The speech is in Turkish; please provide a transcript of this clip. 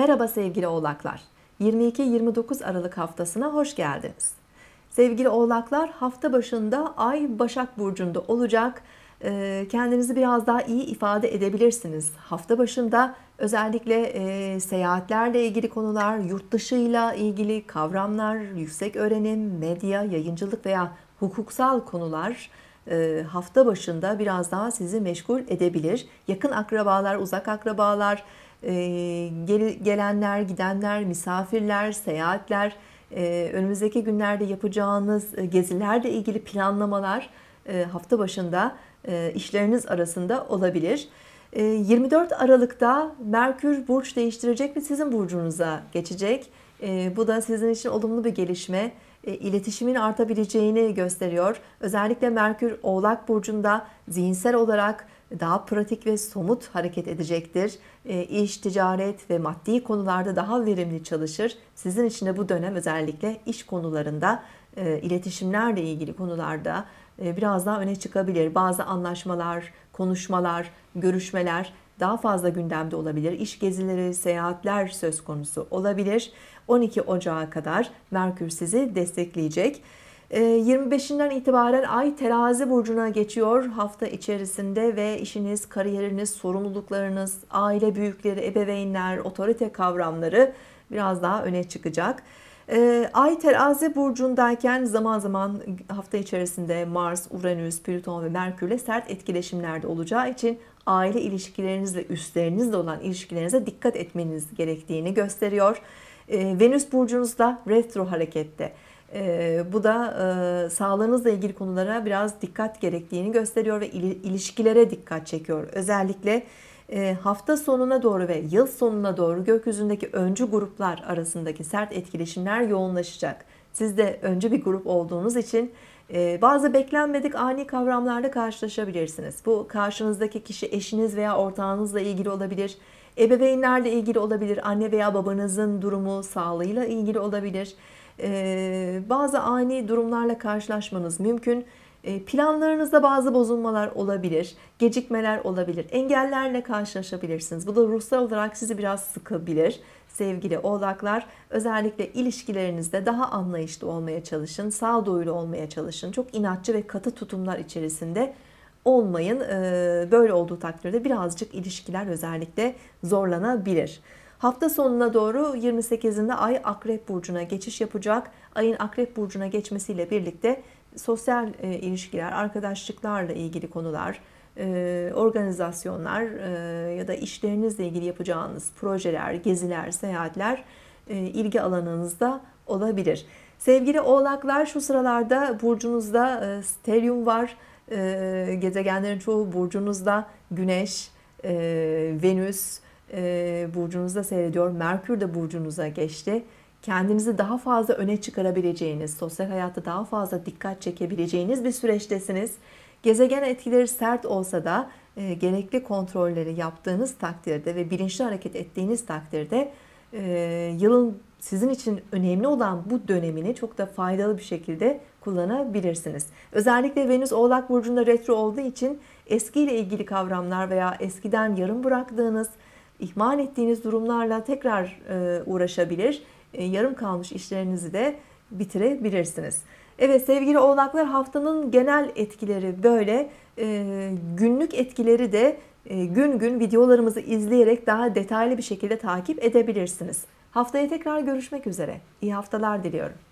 Merhaba sevgili oğlaklar. 22-29 Aralık haftasına hoş geldiniz. Sevgili oğlaklar hafta başında Ay Başak Burcu'nda olacak. Ee, kendinizi biraz daha iyi ifade edebilirsiniz. Hafta başında özellikle e, seyahatlerle ilgili konular, yurt dışıyla ilgili kavramlar, yüksek öğrenim, medya, yayıncılık veya hukuksal konular e, hafta başında biraz daha sizi meşgul edebilir. Yakın akrabalar, uzak akrabalar, ee, gelenler, gidenler, misafirler, seyahatler, e, önümüzdeki günlerde yapacağınız e, gezilerle ilgili planlamalar e, hafta başında işleriniz arasında olabilir. 24 Aralık'ta Merkür burç değiştirecek ve sizin burcunuza geçecek. Bu da sizin için olumlu bir gelişme. İletişimin artabileceğini gösteriyor. Özellikle Merkür Oğlak Burcu'nda zihinsel olarak daha pratik ve somut hareket edecektir. E, iş, ticaret ve maddi konularda daha verimli çalışır. Sizin için de bu dönem özellikle iş konularında, e, iletişimlerle ilgili konularda e, biraz daha öne çıkabilir. Bazı anlaşmalar, konuşmalar, görüşmeler daha fazla gündemde olabilir. İş gezileri, seyahatler söz konusu olabilir. 12 Ocağı kadar Merkür sizi destekleyecek. 25'inden ee, itibaren ay terazi burcuna geçiyor hafta içerisinde ve işiniz, kariyeriniz, sorumluluklarınız, aile büyükleri, ebeveynler, otorite kavramları biraz daha öne çıkacak. Ee, ay terazi burcundayken zaman zaman hafta içerisinde Mars, Uranüs, Plüton ve Merkürle sert etkileşimlerde olacağı için aile ilişkilerinizle üstlerinizle olan ilişkilerinize dikkat etmeniz gerektiğini gösteriyor. Ee, Venüs burcunuzda retro harekette. E, bu da e, sağlığınızla ilgili konulara biraz dikkat gerektiğini gösteriyor ve ilişkilere dikkat çekiyor. Özellikle e, hafta sonuna doğru ve yıl sonuna doğru gökyüzündeki öncü gruplar arasındaki sert etkileşimler yoğunlaşacak. Siz de öncü bir grup olduğunuz için e, bazı beklenmedik ani kavramlarla karşılaşabilirsiniz. Bu karşınızdaki kişi eşiniz veya ortağınızla ilgili olabilir. Ebeveynlerle ilgili olabilir, anne veya babanızın durumu, sağlığıyla ilgili olabilir. Ee, bazı ani durumlarla karşılaşmanız mümkün. Ee, planlarınızda bazı bozulmalar olabilir, gecikmeler olabilir, engellerle karşılaşabilirsiniz. Bu da ruhsal olarak sizi biraz sıkabilir sevgili oğlaklar. Özellikle ilişkilerinizde daha anlayışlı olmaya çalışın, sağduyulu olmaya çalışın. Çok inatçı ve katı tutumlar içerisinde olmayın. Ee, böyle olduğu takdirde birazcık ilişkiler özellikle zorlanabilir. Hafta sonuna doğru 28'inde Ay Akrep Burcu'na geçiş yapacak. Ayın Akrep Burcu'na geçmesiyle birlikte sosyal e, ilişkiler, arkadaşlıklarla ilgili konular, e, organizasyonlar e, ya da işlerinizle ilgili yapacağınız projeler, geziler, seyahatler e, ilgi alanınızda olabilir. Sevgili oğlaklar şu sıralarda burcunuzda e, steryum var. E, gezegenlerin çoğu burcunuzda güneş, e, venüs, venüs e, burcunuzda seyrediyor. Merkür de burcunuza geçti. Kendinizi daha fazla öne çıkarabileceğiniz, sosyal hayatta daha fazla dikkat çekebileceğiniz bir süreçtesiniz. Gezegen etkileri sert olsa da e, gerekli kontrolleri yaptığınız takdirde ve bilinçli hareket ettiğiniz takdirde e, yılın sizin için önemli olan bu dönemini çok da faydalı bir şekilde kullanabilirsiniz. Özellikle Venüs Oğlak Burcu'nda retro olduğu için eskiyle ilgili kavramlar veya eskiden yarım bıraktığınız ihmal ettiğiniz durumlarla tekrar e, uğraşabilir, e, yarım kalmış işlerinizi de bitirebilirsiniz. Evet sevgili oğlaklar haftanın genel etkileri böyle. E, günlük etkileri de gün gün videolarımızı izleyerek daha detaylı bir şekilde takip edebilirsiniz. Haftaya tekrar görüşmek üzere. İyi haftalar diliyorum.